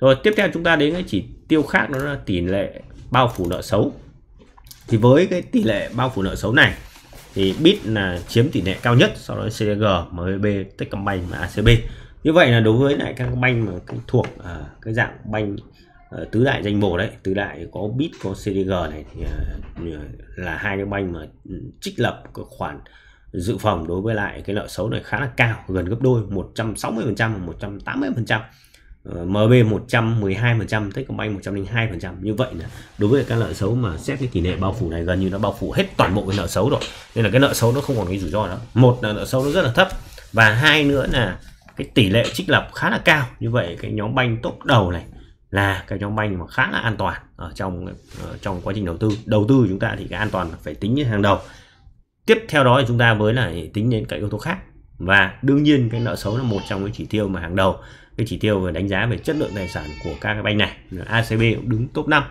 rồi tiếp theo chúng ta đến cái chỉ tiêu khác đó là tỷ lệ bao phủ nợ xấu thì với cái tỷ lệ bao phủ nợ xấu này thì bit là chiếm tỷ lệ cao nhất sau đó CDG, MB, Techcombank và ACB như vậy là đối với lại các banh mà cái thuộc à, cái dạng banh à, tứ đại danh bổ đấy tứ đại có bit có cdg này thì, à, là hai cái banh mà ừ, trích lập khoản dự phòng đối với lại cái nợ xấu này khá là cao gần gấp đôi 160 phần trăm 180 phần trăm MB 112%, Techcombank 102%. Như vậy là đối với các nợ xấu mà xét cái tỷ lệ bao phủ này gần như nó bao phủ hết toàn bộ cái nợ xấu rồi. Nên là cái nợ xấu nó không còn cái rủi ro đó. Một là nợ xấu nó rất là thấp và hai nữa là cái tỷ lệ trích lập khá là cao. Như vậy cái nhóm banh tốt đầu này là cái nhóm banh mà khá là an toàn ở trong ở trong quá trình đầu tư. Đầu tư của chúng ta thì cái an toàn phải tính như hàng đầu. Tiếp theo đó thì chúng ta mới là tính đến cái yếu tố khác và đương nhiên cái nợ xấu là một trong cái chỉ tiêu mà hàng đầu cái chỉ tiêu đánh giá về chất lượng tài sản của các cái banh này ACB cũng đứng top 5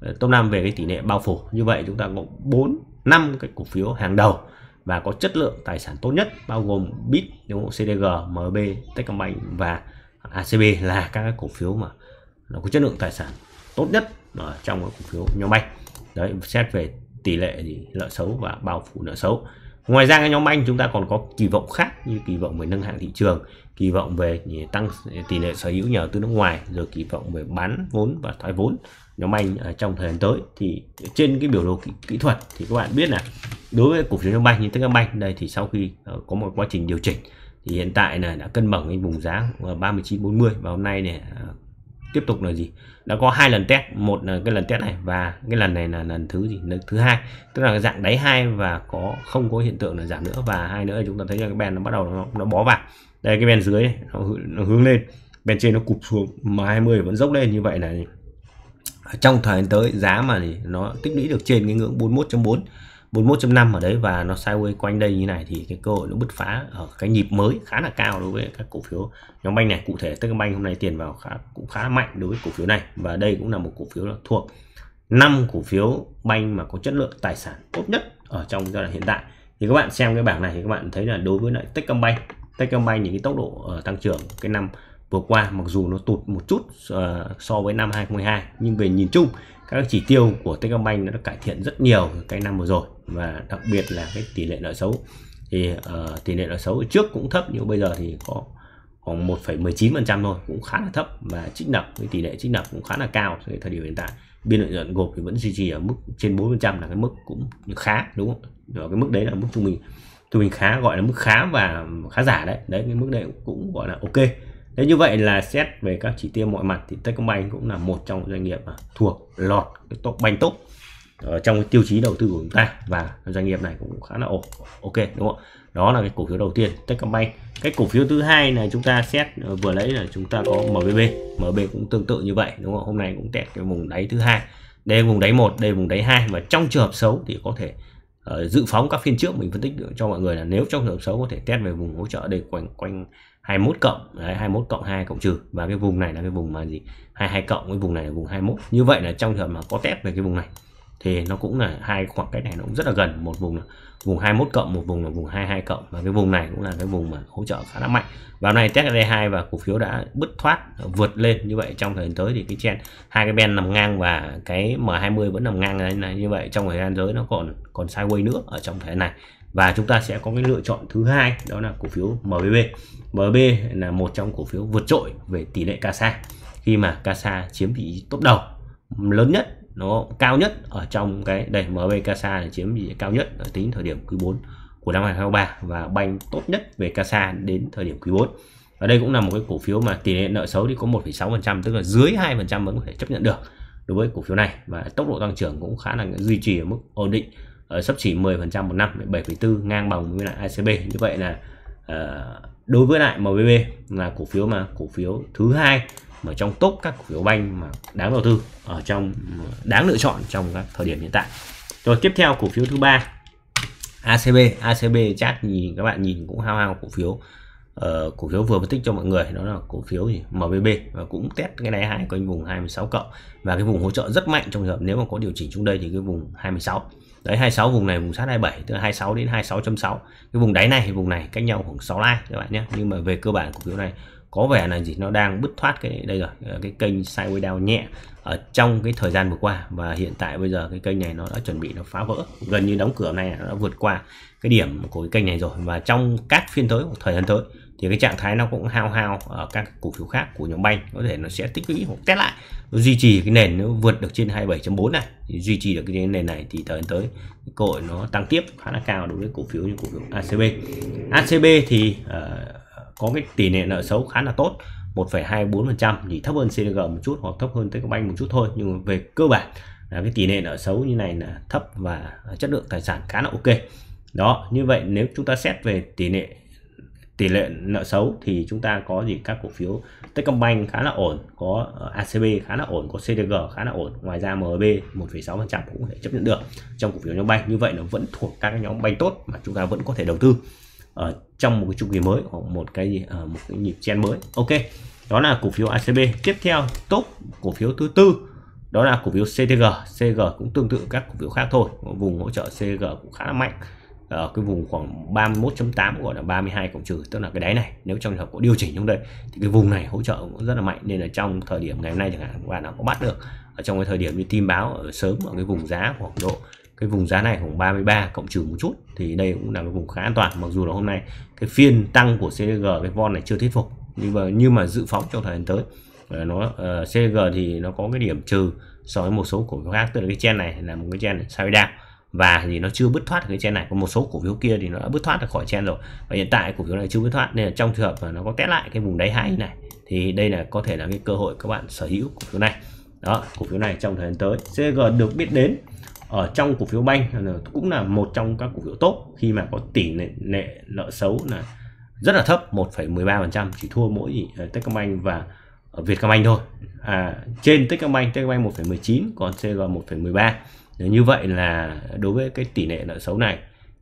ờ, top 5 về cái tỷ lệ bao phủ như vậy chúng ta có 4 5 cái cổ phiếu hàng đầu và có chất lượng tài sản tốt nhất bao gồm BIT, đúng không? CDG, MB, Techcombank và ACB là các cái cổ phiếu mà nó có chất lượng tài sản tốt nhất ở trong cái cổ phiếu nhóm banh đấy xét về tỷ lệ thì nợ xấu và bao phủ nợ xấu ngoài ra cái nhóm banh chúng ta còn có kỳ vọng khác như kỳ vọng về nâng hạng thị trường kỳ vọng về tăng tỷ lệ sở hữu nhà đầu tư nước ngoài rồi kỳ vọng về bán vốn và thoái vốn nhóm Anh ở à, trong thời gian tới thì trên cái biểu đồ kỹ, kỹ thuật thì các bạn biết là đối với cổ phiếu nhóm Anh như Techcombank đây thì sau khi à, có một quá trình điều chỉnh thì hiện tại là đã cân bằng cái vùng giá 39.40 à, và hôm nay này tiếp tục là gì đã có hai lần test một là cái lần test này và cái lần này là lần thứ gì lần thứ hai tức là dạng đáy hai và có không có hiện tượng là giảm nữa và hai nữa chúng ta thấy là cái band nó bắt đầu nó, nó bó vào đây cái bên dưới nó, nó hướng lên bên trên nó cụp xuống mà 20 vẫn dốc lên như vậy này trong thời gian tới giá mà thì nó tích lũy được trên cái ngưỡng 41.4 41.5 ở đấy và nó sideways quanh đây như này thì cái cơ hội nó bứt phá ở cái nhịp mới khá là cao đối với các cổ phiếu nhóm banh này cụ thể Techcombank hôm nay tiền vào khá cũng khá mạnh đối với cổ phiếu này và đây cũng là một cổ phiếu là thuộc năm cổ phiếu banh mà có chất lượng tài sản tốt nhất ở trong giai đoạn hiện tại thì các bạn xem cái bảng này thì các bạn thấy là đối với lại Techcombank Techcombank những cái tốc độ ờ, tăng trưởng cái năm vừa qua mặc dù nó tụt một chút ờ, so với năm 2022 nhưng về nhìn chung các chỉ tiêu của Techcombank đã cải thiện rất nhiều cái năm vừa rồi và đặc biệt là cái tỷ lệ nợ xấu thì uh, tỷ lệ nợ xấu trước cũng thấp nhưng bây giờ thì có khoảng 1,19% thôi cũng khá là thấp và trích nợ cái tỷ lệ trích nợ cũng khá là cao so thời điểm hiện tại biên lợi nhuận gộp thì vẫn duy trì ở mức trên 4% là cái mức cũng khá đúng không? Đó, cái mức đấy là mức trung bình thì mình khá gọi là mức khá và khá giả đấy đấy cái mức đấy cũng gọi là ok thế như vậy là xét về các chỉ tiêu mọi mặt thì Techcombank cũng là một trong doanh nghiệp thuộc lọt cái top banh top ở ờ, trong cái tiêu chí đầu tư của chúng ta và doanh nghiệp này cũng khá là ổn ok đúng không đó là cái cổ phiếu đầu tiên Techcombank cái cổ phiếu thứ hai này chúng ta xét ờ, vừa lấy là chúng ta có MBB MB cũng tương tự như vậy đúng không hôm nay cũng test cái vùng đáy thứ hai đây vùng đáy một đây vùng đáy hai và trong trường hợp xấu thì có thể Ờ, dự phóng các phiên trước mình phân tích cho mọi người là nếu trong trường hợp xấu có thể test về vùng hỗ trợ để quanh quanh 21 cộng đấy, 21 cộng 2 cộng trừ và cái vùng này là cái vùng mà gì 22 cộng cái vùng này là vùng 21 như vậy là trong trường hợp mà có test về cái vùng này thì nó cũng là hai khoảng cách này nó cũng rất là gần một vùng là vùng 21 cộng một vùng là vùng 22 cộng và cái vùng này cũng là cái vùng mà hỗ trợ khá là mạnh và hôm nay TSD2 và cổ phiếu đã bứt thoát vượt lên như vậy trong thời gian tới thì cái chen hai cái ben nằm ngang và cái M20 vẫn nằm ngang này, này như vậy trong thời gian tới nó còn còn sideways nữa ở trong thế này và chúng ta sẽ có cái lựa chọn thứ hai đó là cổ phiếu MBB mbb là một trong cổ phiếu vượt trội về tỷ lệ CASA khi mà CASA chiếm vị top đầu lớn nhất nó cao nhất ở trong cái đây MB Casa là chiếm gì cao nhất ở tính thời điểm quý 4 của năm 2023 và banh tốt nhất về Casa đến thời điểm quý 4 ở đây cũng là một cái cổ phiếu mà tỷ lệ nợ xấu thì có 1,6% tức là dưới 2% vẫn có thể chấp nhận được đối với cổ phiếu này và tốc độ tăng trưởng cũng khá là duy trì ở mức ổn định ở sắp chỉ 10% một năm 7,4 ngang bằng với lại ACB như vậy là uh, đối với lại MBB là cổ phiếu mà cổ phiếu thứ hai ở trong top các cổ phiếu banh mà đáng đầu tư ở trong đáng lựa chọn trong các thời điểm hiện tại rồi tiếp theo cổ phiếu thứ ba ACB ACB chat nhìn các bạn nhìn cũng hao hao cổ phiếu uh, cổ phiếu vừa phân tích cho mọi người đó là cổ phiếu gì MBB và cũng test cái này hai quanh vùng 26 cộng và cái vùng hỗ trợ rất mạnh trong trường hợp nếu mà có điều chỉnh xuống đây thì cái vùng 26 đấy 26 vùng này vùng sát 27 từ 26 đến 26.6 cái vùng đáy này vùng này cách nhau khoảng 6 like các bạn nhé nhưng mà về cơ bản cổ phiếu này có vẻ là gì nó đang bứt thoát cái đây rồi ờ, cái kênh sideways down nhẹ ở ờ, trong cái thời gian vừa qua và hiện tại bây giờ cái kênh này nó đã chuẩn bị nó phá vỡ gần như đóng cửa này nó đã vượt qua cái điểm của cái kênh này rồi và trong các phiên tới thời gian tới thì cái trạng thái nó cũng hao hao ở các cổ phiếu khác của nhóm banh có thể nó sẽ tích lũy hoặc test lại nó duy trì cái nền nó vượt được trên 27.4 này thì duy trì được cái nền này thì thời gian tới cơ hội nó tăng tiếp khá là cao đối với cổ phiếu như cổ phiếu ACB ACB thì uh, có cái tỷ lệ nợ xấu khá là tốt 1,24% thì thấp hơn CDG một chút hoặc thấp hơn Techcombank một chút thôi nhưng về cơ bản là cái tỷ lệ nợ xấu như này là thấp và chất lượng tài sản khá là ok đó như vậy nếu chúng ta xét về tỷ lệ tỷ lệ nợ xấu thì chúng ta có gì các cổ phiếu Techcombank khá là ổn có ờ, ACB khá là ổn có CDG khá là ổn ngoài ra MB 1,6% cũng có thể chấp nhận được trong cổ phiếu nhóm bay như vậy nó vẫn thuộc các nhóm bay tốt mà chúng ta vẫn có thể đầu tư ở trong một cái chu kỳ mới hoặc một cái gì ở ờ, một cái nhịp chen mới ok đó là cổ phiếu ACB tiếp theo top cổ phiếu thứ tư đó là cổ phiếu CTG CG cũng tương tự các cổ phiếu khác thôi vùng hỗ trợ CG cũng khá là mạnh ở ờ, cái vùng khoảng 31.8 gọi là 32 cộng trừ tức là cái đáy này nếu trong trường hợp có điều chỉnh trong đây thì cái vùng này hỗ trợ cũng rất là mạnh nên là trong thời điểm ngày hôm nay chẳng hạn các bạn nào có bắt được ở trong cái thời điểm như tin báo ở sớm ở cái vùng giá khoảng độ cái vùng giá này khoảng 33 cộng trừ một chút thì đây cũng là một vùng khá an toàn mặc dù là hôm nay cái phiên tăng của CG cái von này chưa thuyết phục nhưng mà nhưng mà dự phóng trong thời gian tới ờ, nó uh, ờ, CG thì nó có cái điểm trừ so với một số cổ phiếu khác tức là cái chen này là một cái chen sideways down và thì nó chưa bứt thoát cái chen này có một số cổ phiếu kia thì nó đã bứt thoát được khỏi chen rồi và hiện tại cổ phiếu này chưa bứt thoát nên là trong trường hợp mà nó có test lại cái vùng đáy hai này thì đây là có thể là cái cơ hội các bạn sở hữu cổ phiếu này đó cổ phiếu này trong thời gian tới CG được biết đến ở trong cổ phiếu banh cũng là một trong các cổ phiếu tốt khi mà có tỷ lệ, nợ xấu là rất là thấp 1,13% chỉ thua mỗi ờ, Techcombank và ở Vietcombank thôi à, trên Techcombank Techcombank 1,19 còn CG 1,13 như vậy là đối với cái tỷ lệ nợ xấu này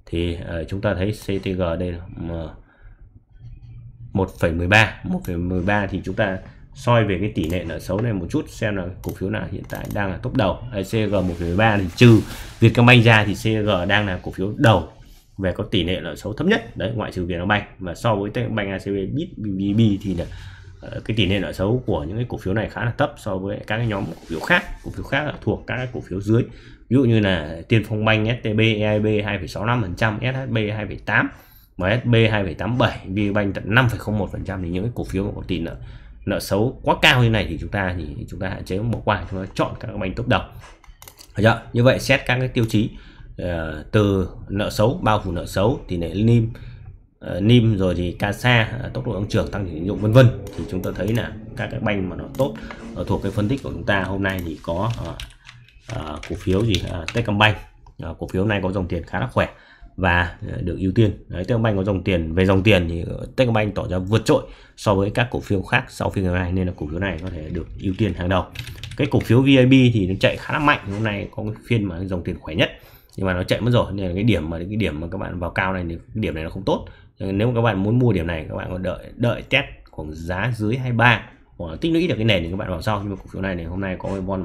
thì uh, chúng ta thấy CTG đây là 1,13 ờ, 1,13 thì chúng ta soi về cái tỷ lệ nợ xấu này một chút xem là cổ phiếu nào hiện tại đang là top đầu CG 1,13 thì trừ Vietcombank ra thì CG đang là cổ phiếu đầu về có tỷ lệ nợ xấu thấp nhất đấy ngoại trừ Vietcombank và so với Techcombank ACB BIT BBB thì là ờ, cái tỷ lệ nợ xấu của những cái cổ phiếu này khá là thấp so với các cái nhóm cổ phiếu khác cổ phiếu khác là thuộc các cổ phiếu dưới ví dụ như là Tiên Phong Banh STB EIB 2,65% SHB 2,8 MSB 2,87 VBank tận 5,01% thì những cái cổ phiếu có tỷ nợ nợ xấu quá cao như này thì chúng ta thì chúng ta hạn chế bỏ qua chúng ta chọn các bánh tốt đầu được chưa? như vậy xét các cái tiêu chí uh, từ nợ xấu bao phủ nợ xấu thì lệ nim uh, nim rồi thì casa uh, ờ, tốc độ tăng trưởng tăng tín dụng vân vân thì chúng ta thấy là các cái banh mà nó tốt uh, thuộc cái phân tích của chúng ta hôm nay thì có uh, uh, cổ phiếu gì uh, Techcombank uh, cổ phiếu này có dòng tiền khá là khỏe và ờ, được ưu tiên. Đấy, Techcombank có dòng tiền về dòng tiền thì ờ, Techcombank tỏ ra vượt trội so với các cổ phiếu khác sau phiên ngày hôm nay nên là cổ phiếu này có thể được ưu tiên hàng đầu. Cái cổ phiếu VIB thì nó chạy khá là mạnh hôm nay có cái phiên mà dòng tiền khỏe nhất nhưng mà nó chạy mất rồi nên là cái điểm mà cái điểm mà các bạn vào cao này thì cái điểm này nó không tốt. Nếu mà các bạn muốn mua điểm này các bạn còn đợi đợi test khoảng giá dưới 23 hoặc tích lũy được cái nền thì các bạn vào sau nhưng mà cổ phiếu này thì hôm nay có cái bon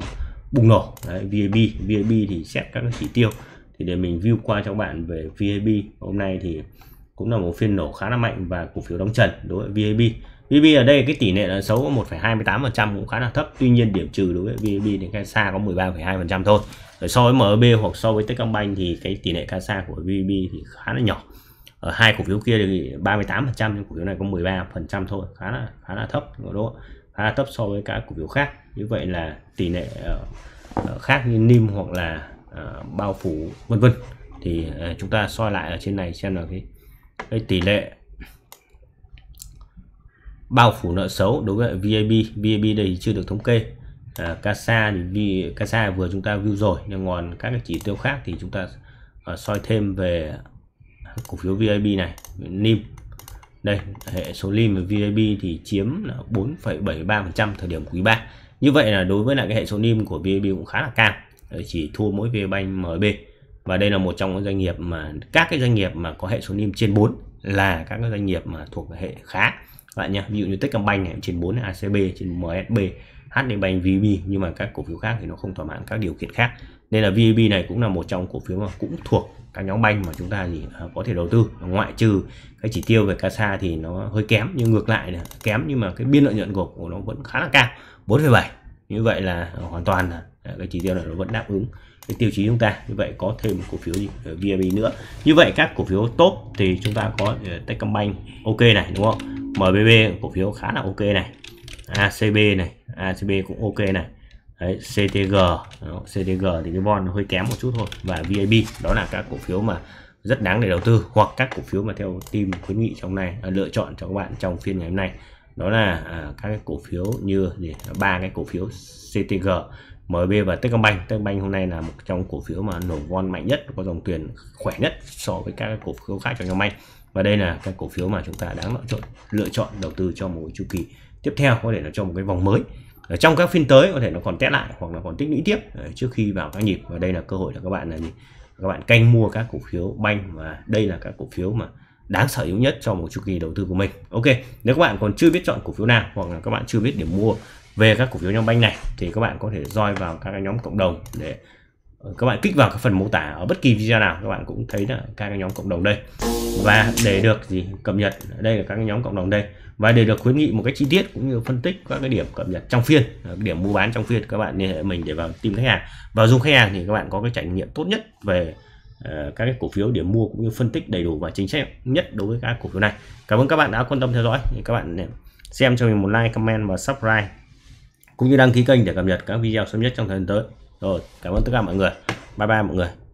bùng nổ VIB VIB thì xét các chỉ tiêu thì để mình view qua cho các bạn về VAB hôm nay thì cũng là một phiên nổ khá là mạnh và cổ phiếu đóng trần đối với VAB VB ở đây cái tỷ lệ là xấu phần trăm cũng khá là thấp tuy nhiên điểm trừ đối với thì đến CASA có 13,2% thôi rồi so với MB hoặc so với Techcombank thì cái tỷ lệ CASA của VB thì khá là nhỏ ở hai cổ phiếu kia thì 38% trăm cổ phiếu này có 13% thôi khá là khá là thấp đúng không? khá là thấp so với các cổ phiếu khác như vậy là tỷ lệ uh, khác như NIM hoặc là Ờ, bao phủ vân vân thì ờ, chúng ta soi lại ở trên này xem là cái, cái tỷ lệ bao phủ nợ xấu đối với VAB VAB đây chưa được thống kê à, CASA thì vì CASA vừa chúng ta view rồi nhưng còn các cái chỉ tiêu khác thì chúng ta uh, soi thêm về cổ phiếu VAB này NIM đây hệ số NIM của VAB thì chiếm là trăm thời điểm quý 3 như vậy là đối với lại cái hệ số NIM của VAB cũng khá là cao chỉ thua mỗi VBank MB và đây là một trong những doanh nghiệp mà các cái doanh nghiệp mà có hệ số niêm trên 4 là các cái doanh nghiệp mà thuộc hệ khá các bạn nhé ví dụ như Techcombank này trên 4 ACB trên MSB HD Bank VB nhưng mà các cổ phiếu khác thì nó không thỏa mãn các điều kiện khác nên là VB này cũng là một trong cổ phiếu mà cũng thuộc các nhóm banh mà chúng ta gì à, có thể đầu tư ngoại trừ cái chỉ tiêu về CASA thì nó hơi kém nhưng ngược lại là kém nhưng mà cái biên lợi nhuận gộp của nó vẫn khá là cao 4,7 như vậy là hoàn toàn là cái chỉ tiêu này nó vẫn đáp ứng cái tiêu chí chúng ta như vậy có thêm một cổ phiếu gì ờ, VIB nữa như vậy các cổ phiếu tốt thì chúng ta có ờ, Techcombank ok này đúng không MBB cổ phiếu khá là ok này ACB này ACB cũng ok này Đấy, CTG đó, CTG thì cái bond nó hơi kém một chút thôi và VIB đó là các cổ phiếu mà rất đáng để đầu tư hoặc các cổ phiếu mà theo team khuyến nghị trong này à, lựa chọn cho các bạn trong phiên ngày hôm nay đó là à, các cái cổ phiếu như gì ba cái cổ phiếu CTG MB và Techcombank Techcombank hôm nay là một trong cổ phiếu mà nổ von mạnh nhất có dòng tiền khỏe nhất so với các cổ phiếu khác trong nhóm anh và đây là các cổ phiếu mà chúng ta đáng lựa chọn lựa chọn đầu tư cho một chu kỳ tiếp theo có thể là trong một cái vòng mới ở trong các phiên tới có thể nó còn test lại hoặc là còn tích lũy tiếp ờ, trước khi vào các nhịp và đây là cơ hội là các bạn là gì các bạn canh mua các cổ phiếu banh và đây là các cổ phiếu mà đáng sở hữu nhất cho một chu kỳ đầu tư của mình ok nếu các bạn còn chưa biết chọn cổ phiếu nào hoặc là các bạn chưa biết điểm mua về các cổ phiếu nhóm banh này thì các bạn có thể join vào các nhóm cộng đồng để ờ, các bạn kích vào cái phần mô tả ở bất kỳ video nào các bạn cũng thấy là các nhóm cộng đồng đây và để được gì cập nhật đây là các nhóm cộng đồng đây và để được khuyến nghị một cách chi tiết cũng như phân tích các cái điểm cập nhật trong phiên ờ, điểm mua bán trong phiên các bạn liên hệ mình để vào tìm khách hàng vào dùng khách hàng thì các bạn có cái trải nghiệm tốt nhất về ờ, các cái cổ phiếu điểm mua cũng như phân tích đầy đủ và chính xác nhất đối với các cổ phiếu này cảm ơn các bạn đã quan tâm theo dõi các bạn xem cho mình một like comment và subscribe cũng như đăng ký kênh để cập nhật các video sớm nhất trong thời gian tới rồi cảm ơn tất cả mọi người bye bye mọi người